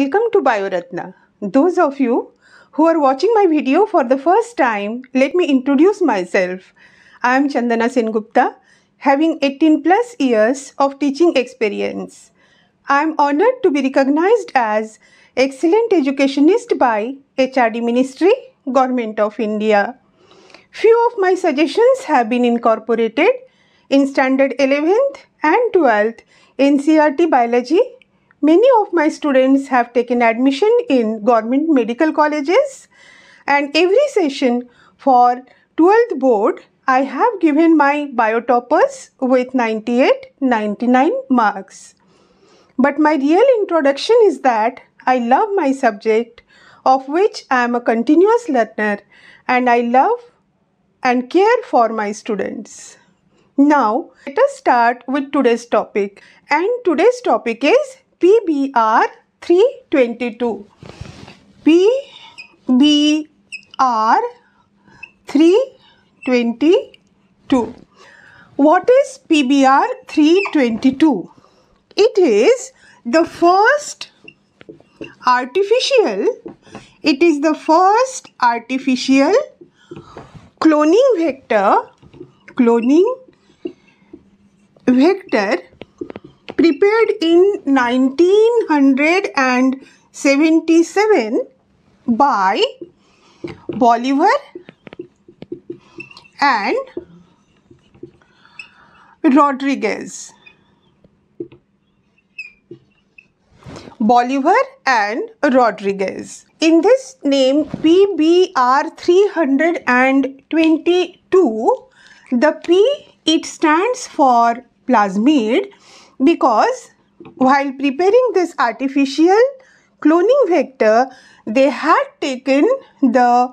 Welcome to Bioratna. Those of you who are watching my video for the first time, let me introduce myself. I am Chandana Sengupta, having 18 plus years of teaching experience. I am honored to be recognized as Excellent Educationist by HRD Ministry, Government of India. Few of my suggestions have been incorporated in Standard 11th and 12th NCRT Biology Many of my students have taken admission in government medical colleges and every session for 12th board I have given my biotoppers with 98, 99 marks. But my real introduction is that I love my subject of which I am a continuous learner and I love and care for my students. Now, let us start with today's topic. And today's topic is PBR 322. PBR 322. What is PBR 322? It is the first artificial, it is the first artificial cloning vector, cloning vector prepared in 1977 by Bolivar and Rodriguez. Bolivar and Rodriguez. In this name PBR 322, the P it stands for plasmid because while preparing this artificial cloning vector, they had taken the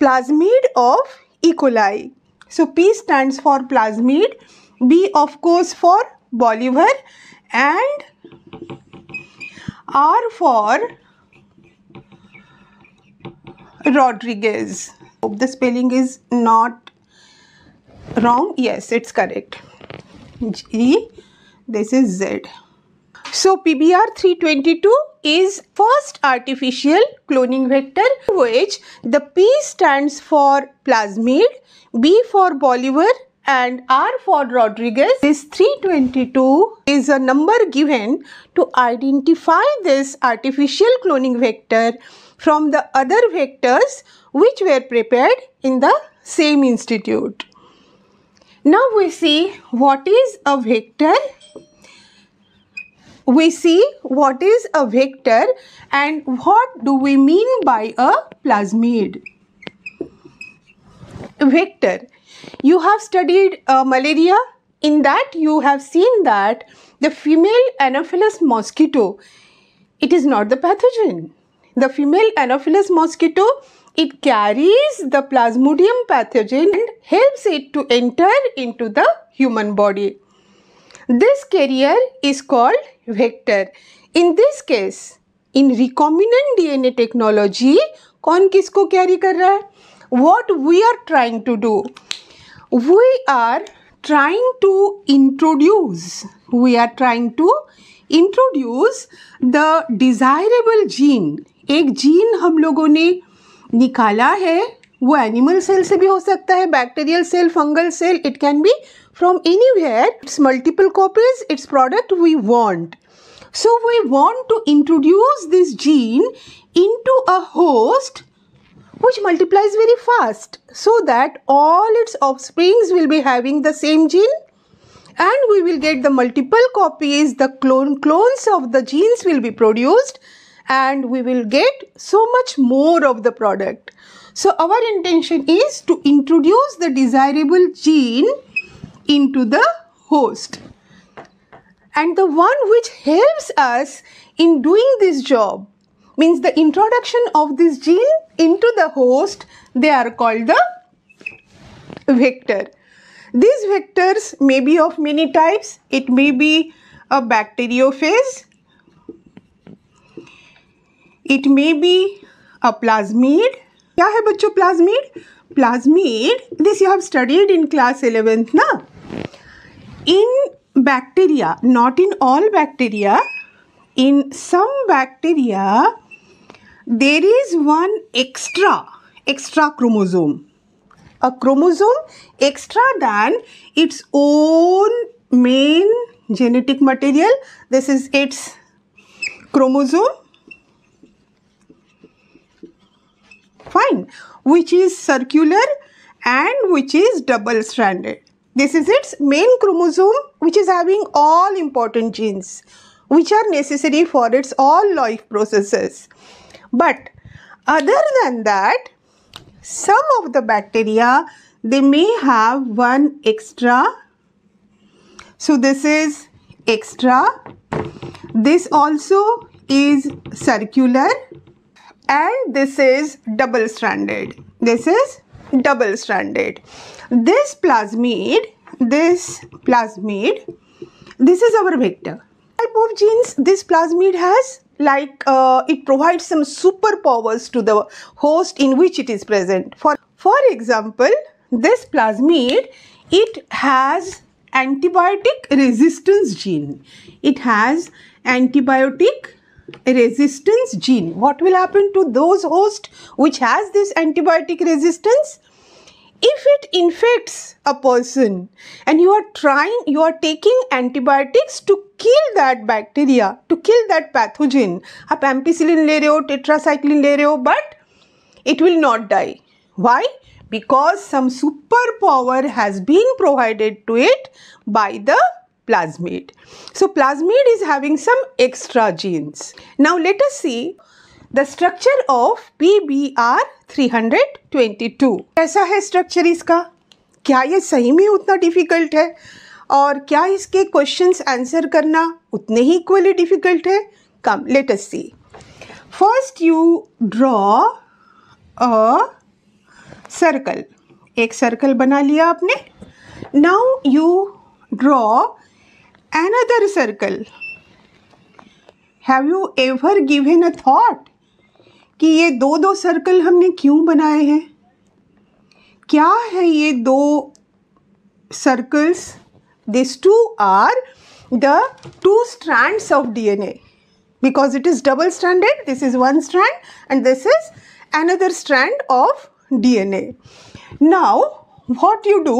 plasmid of E. coli. So P stands for plasmid, B of course for Bolivar and R for Rodriguez. Hope the spelling is not wrong. Yes, it's correct. G this is Z. So PBR322 is first artificial cloning vector which the P stands for plasmid, B for Bolivar and R for Rodriguez. This 322 is a number given to identify this artificial cloning vector from the other vectors which were prepared in the same institute. Now we see what is a vector. We see what is a vector and what do we mean by a plasmid. Vector. You have studied uh, malaria. In that you have seen that the female Anopheles mosquito, it is not the pathogen. The female Anopheles mosquito it carries the plasmodium pathogen and helps it to enter into the human body. This carrier is called vector. In this case, in recombinant DNA technology, कौन किसको carry What we are trying to do? We are trying to introduce, we are trying to introduce the desirable gene. A gene हम निकाला है वो animal cell से भी हो सकता है bacterial cell fungal cell it can be from anywhere it's multiple copies it's product we want so we want to introduce this gene into a host which multiplies very fast so that all its offsprings will be having the same gene and we will get the multiple copies the clone clones of the genes will be produced and we will get so much more of the product. So our intention is to introduce the desirable gene into the host. And the one which helps us in doing this job means the introduction of this gene into the host, they are called the vector. These vectors may be of many types. It may be a bacteriophage, it may be a plasmid. क्या plasmid? Plasmid, this you have studied in class 11th na? In bacteria, not in all bacteria, in some bacteria, there is one extra, extra chromosome. A chromosome extra than its own main genetic material. This is its chromosome Fine, which is circular and which is double stranded. This is its main chromosome which is having all important genes which are necessary for its all life processes. But other than that, some of the bacteria they may have one extra. So this is extra. This also is circular and this is double stranded this is double stranded this plasmid this plasmid this is our vector type of genes this plasmid has like uh, it provides some superpowers to the host in which it is present for for example this plasmid it has antibiotic resistance gene it has antibiotic resistance gene. What will happen to those host which has this antibiotic resistance? If it infects a person and you are trying, you are taking antibiotics to kill that bacteria, to kill that pathogen. a ampicillin ले or tetracycline ले but it will not die. Why? Because some superpower has been provided to it by the plasmid. So plasmid is having some extra genes. Now let us see the structure of PBR322. कैसा है structure इसका क्या ये सही में उतना difficult है और क्या इसके क्वेश्चंस आंसर करना उतने ही इक्वली डिफ़िकल्ट है come let us see first you draw a circle एक सर्कल बना लिया आपने now you draw another circle have you ever given a thought कि ये दो दो सर्कल हमने क्यों बनाए हैं क्या है ये दो circles this two are the two strands of DNA because it is double stranded this is one strand and this is another strand of DNA now what you do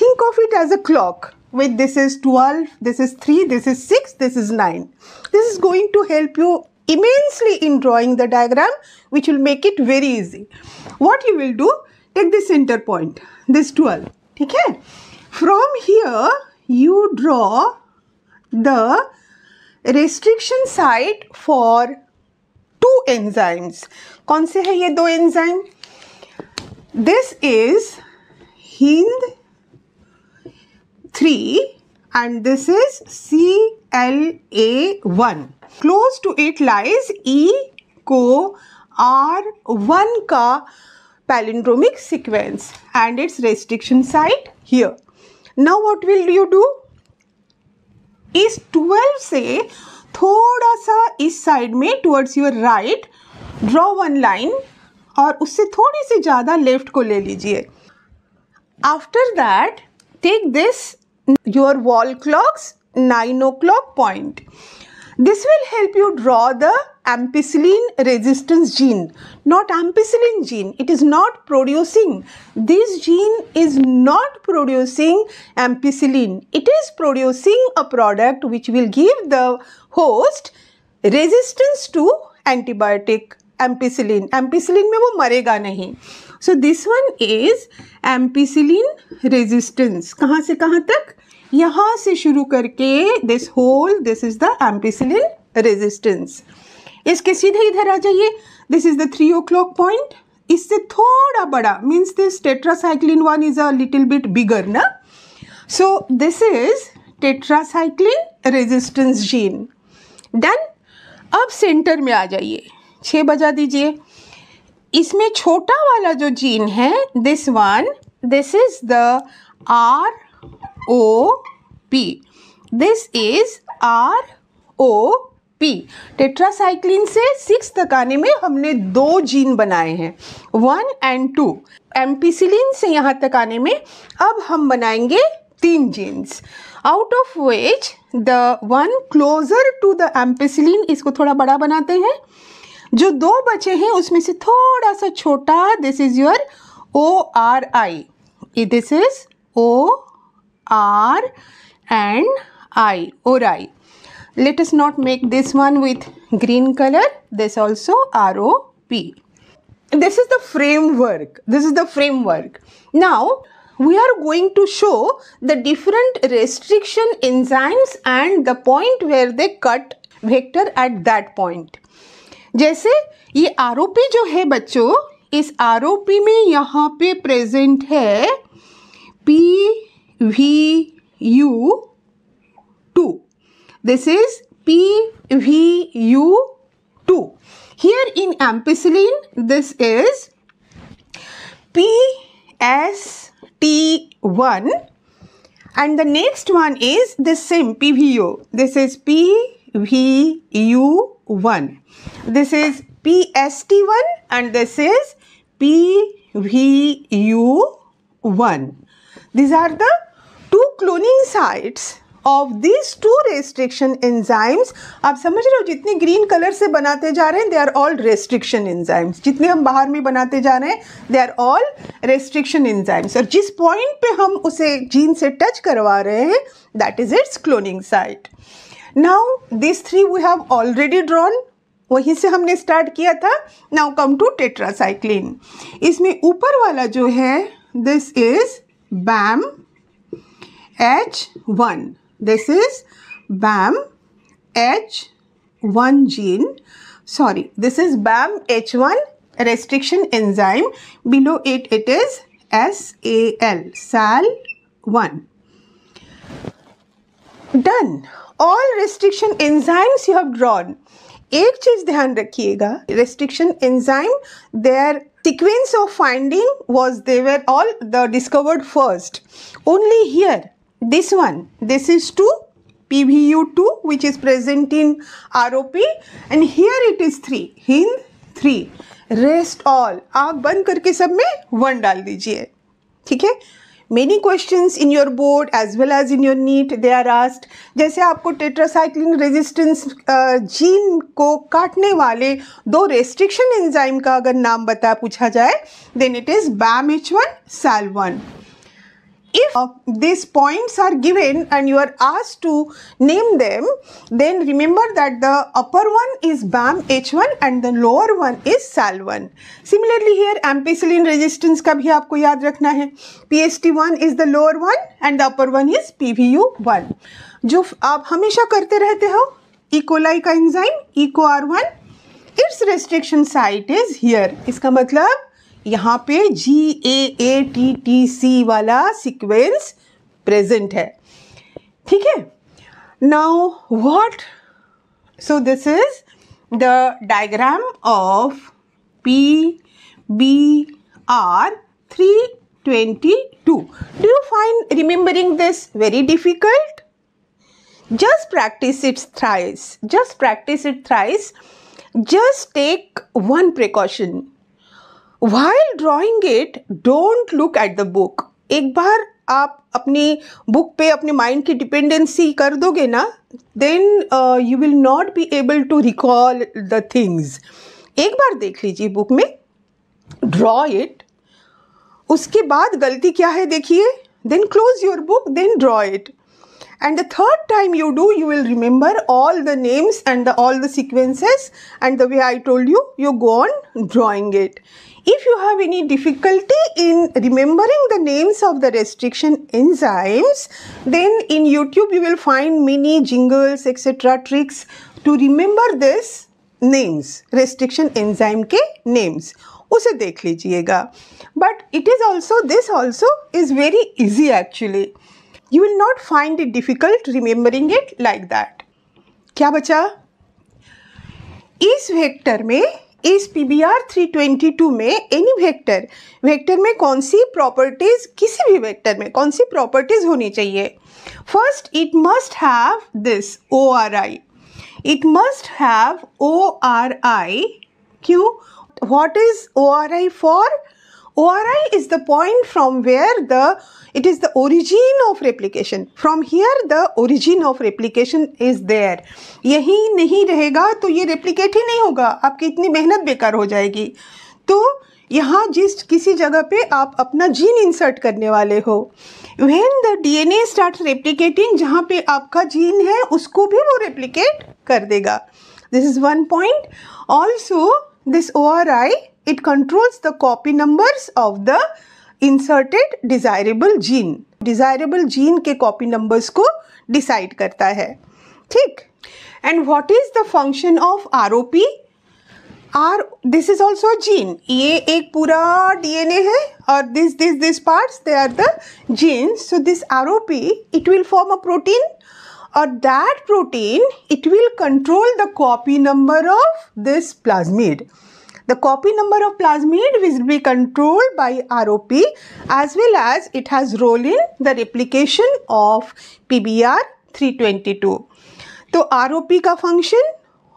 think of it as a clock with this is 12, this is 3, this is 6, this is 9. This is going to help you immensely in drawing the diagram which will make it very easy. What you will do, take this center point, this 12. Okay? From here, you draw the restriction site for two enzymes. कौन से है ये दो enzyme? This is hind 3 and this is CLA1. Close to it lies E को R1 ka palindromic sequence and its restriction site here. Now what will you do? Is 12 से thoda sa is side में towards your right draw one line और उससे थोड़ी सी ज़्यादा left को ले लीजिए after that take this your wall clocks 9 o'clock point. This will help you draw the ampicillin resistance gene, not ampicillin gene. It is not producing. This gene is not producing ampicillin. It is producing a product which will give the host resistance to antibiotic ampicillin ampicillin mein wo marega nahi so this one is ampicillin resistance कहाँ से कहाँ तक यहाँ से शुरू करके this whole this is the ampicillin resistance इसके सीधे इधर आ जाइए this is the three o'clock point इससे थोड़ा बड़ा means this tetracycline one is a little bit bigger ना so this is tetracycline resistance gene done अब सेंटर में आ जाइए छः बजा दीजिए इसमें छोटा वाला जो जीन है this one this is the R O P this is R O P tetracycline से सिक्स तकाने में हमने दो जीन बनाए हैं वन एंड टू एम्पीसिलिन से यहाँ तक आने में अब हम बनाएंगे तीन genes out of which the one closer to the ampicillin इसको थोड़ा बड़ा बनाते हैं जो दो बचे हैं उसमें से थोड़ा सा छोटा this is your O R I this is O let us not make this one with green color this also rop this is the framework this is the framework now we are going to show the different restriction enzymes and the point where they cut vector at that point जैसे ये आरोपी जो है बच्चों इस आरोपी में यहाँ पे प्रेजेंट है P V U two this is P V U two here in ampicillin this is P S T one and the next one is the same P V U this is P V U one this one and this is P V U one these are the two cloning sites of this two restriction enzymes आप समझ रहे हो जितने green colour से बनाते जा रहे हैं they are all restriction enzymes जितने हम बाहर में बनाते जा रहे हैं they are all restriction enzymes और जिस पॉइंट पे हम उसे जीन से टच करवा रहे हैं that is its cloning site now this three we have already drawn वहीं से हमने स्टार्ट किया था नाउ कम टू टेट्रासाइक्लिन इसमें ऊपर वाला जो है this is Bam H one this is Bam H one gene sorry this Bam H one restriction enzyme below it it is S A L Sal one done all restriction enzymes you have drawn एक चीज ध्यान रखिएगा restriction enzyme their sequence of finding was they were all the discovered first only here this one this is two P V U two which is present in are O P and here it is three Hind three rest all आप बंद करके सब में one डाल दीजिए ठीक है many question in your board as well as in your NEET they are asked जैसे आपको टेट्रासाइक्लिन रेजिस्टेंस जीन को काटने वाले दो रेस्ट्रिक्शन एंजाइम का अगर नाम बताया पूछा जाए then it is Bam H one Sal one if uh, these points are given and you are asked to name them, then remember that the upper one is BAM H1 and the lower one is SAL1. Similarly here ampicillin resistance ka bhi aapko yaad rakhna hai PST1 is the lower one and the upper one is PVU1. jo aap hamesha karte rehte ho e coli ka enzyme eco r1 its restriction site is here iska matlab यहाँ पे जी ए A T T C वाला sequence present है ठीक है now what so this is the diagram of P B R three twenty two do you find remembering this very difficult just practice it's thrice just practice it thrice just take one precaution while drawing it don't look at the book एक बार आप अपनी book पे अपने mind की dependency कर दोगे ना then you will not be able to recall the things एक बार देख लीजिए बुक में ड्रॉ इट उसके बाद गलती क्या है देखिए then close your book then draw it and the third time you do you will remember all the names and the, all the sequences and the way I told you you go on drawing it. If you have any difficulty in remembering the names of the restriction enzymes then in YouTube you will find many jingles etc tricks to remember this names restriction enzyme ke names उसे देख लीजिएगा but it is also this also is very easy actually you will not find it difficult remembering it like that क्या बचा इस vector में इस P B R three twenty two में any vector vector में कौन सी प्रॉपर्टीज किसी भी वेक्टर में कौन सी प्रॉपर्टीज होनी चाहिए first it must have this O R I it must have O R I क्यों what is O R I for ORI is the point from where the it is the origin of replication. From here the origin of replication is there. यही नहीं रहेगा तो ये replicate ही नहीं होगा आपकी इतनी मेहनत बेकार हो जाएगी तो यहाँ जिस किसी जगह पे आप अपना जीन इंसर्ट करने वाले हो when the D N A start replicating जहाँ पे आपका जीन है उसको भी वो रेप्लीकेट कर देगा this is one point also this O R I It controls the copy numbers of the inserted desirable gene. Desirable gene ke copy numbers ko decide karta hai. Thik? And what is the function of ROP? R, this is also a gene. Ye ek pura DNA hai. Or this, these this parts, they are the genes. So this ROP, it will form a protein. Or that protein, it will control the copy number of this plasmid. The copy number of plasmid will be controlled by ROP as well as it has role in the replication of PBR 322. So our function, function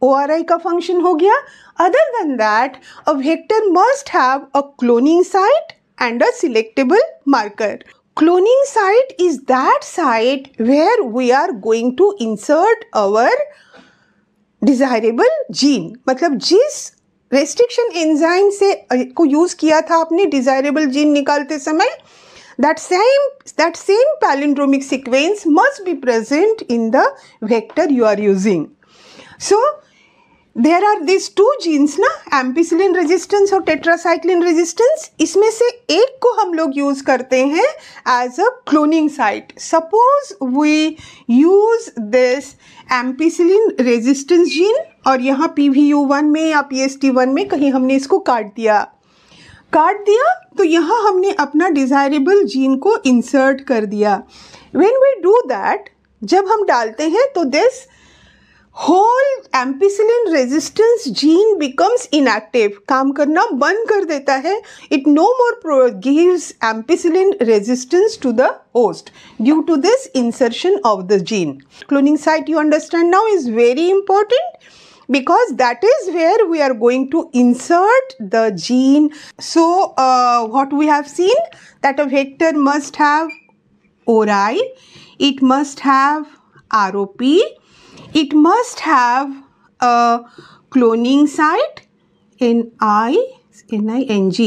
function, का function हो गया other than that a vector must have a cloning site and a cloning site is that site where we are going to insert our desirable gene मतलब जिस restriction enzyme से को use किया था आपने डिजायरेबल जीन निकालते समय that same that same palindromic sequence must be present in the vector you are using so there are this two genes ना एम्पीसिलिन रेजिस्टेंस और टेट्रासाइक्लिन रेजिस्टेंस इसमें से एक को हम लोग यूज़ करते हैं as a cloning site suppose we use this ampicillin resistance gene और यहाँ पी वी यू वन में या पी एस टी वन में कहीं हमने इसको काट दिया काट दिया तो यहाँ हमने अपना डिज़ायरेबल जीन को इंसर्ट कर दिया वेन वी डू दैट जब हम डालते हैं तो this Whole ampicillin resistance gene becomes inactive, काम करना बंद कर देता है no more more ampicillin resistance to the host due to this insertion of the gene. Cloning site you understand now is very important because that is where we are going to insert the gene. So uh, what we have seen that a vector must have ori, it must have ROP, It must have a cloning site in I N I N G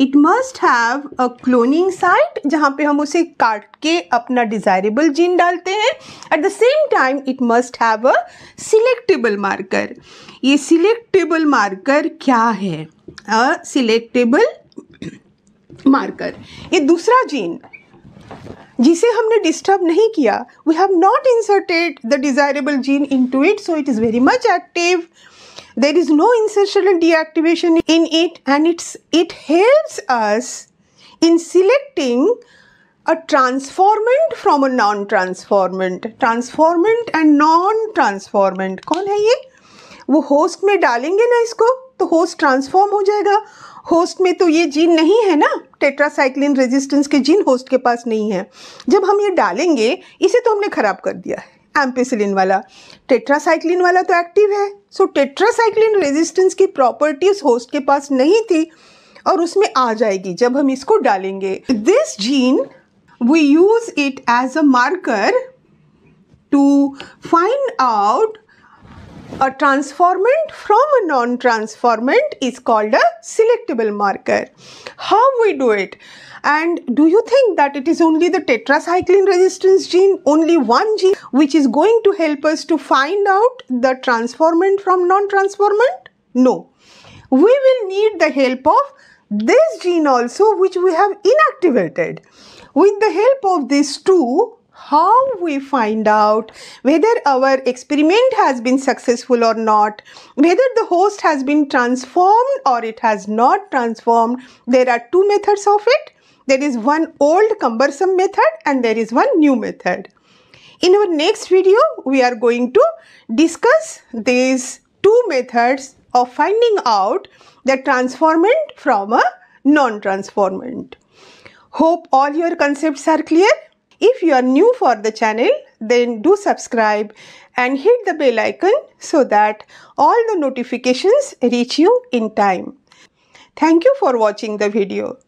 it must have a cloning site जहाँ पे हम उसे काट के अपना desirable gene डालते हैं at the same time it must have a selectable marker ये सिलेक्टेबल मार्कर क्या है अ सिलेक्टेबल मार्कर ये दूसरा जीन जिसे हमने डिस्टर्ब नहीं किया we have not inserted the desirable gene into it so it is very much active there is no insertion and deactivation in it and it's it helps us in selecting a transformant from a non transformant transformant and non transformant कौन है ये वो host में डालेंगे ना इसको तो host transform हो जाएगा होस्ट में तो ये जीन नहीं है ना टेट्रासाइक्लिन रेजिस्टेंस के जीन होस्ट के पास नहीं है जब हम ये डालेंगे इसे तो हमने ख़राब कर दिया है एम्पेसिलिन वाला टेट्रासाइक्लिन वाला तो एक्टिव है सो टेट्रासाइक्लिन रेजिस्टेंस की प्रॉपर्टीज होस्ट के पास नहीं थी और उसमें आ जाएगी जब हम इसको डालेंगे this gene we use it as a marker to find out A transformant from a non-transformant is called a selectable marker. How we do it? And do you think that it is only the tetracycline resistance gene, only one gene, which is going to help us to find out the transformant from non-transformant? No. We will need the help of this gene also, which we have inactivated. With the help of these two, how we find out whether our experiment has been successful or not, whether the host has been transformed or it has not transformed. There are two methods of it. There is one old cumbersome method and there is one new method. In our next video, we are going to discuss these two methods of finding out the transformant from a non-transformant. Hope all your concepts are clear. If you are new for the channel, then do subscribe and hit the bell icon so that all the notifications reach you in time. Thank you for watching the video.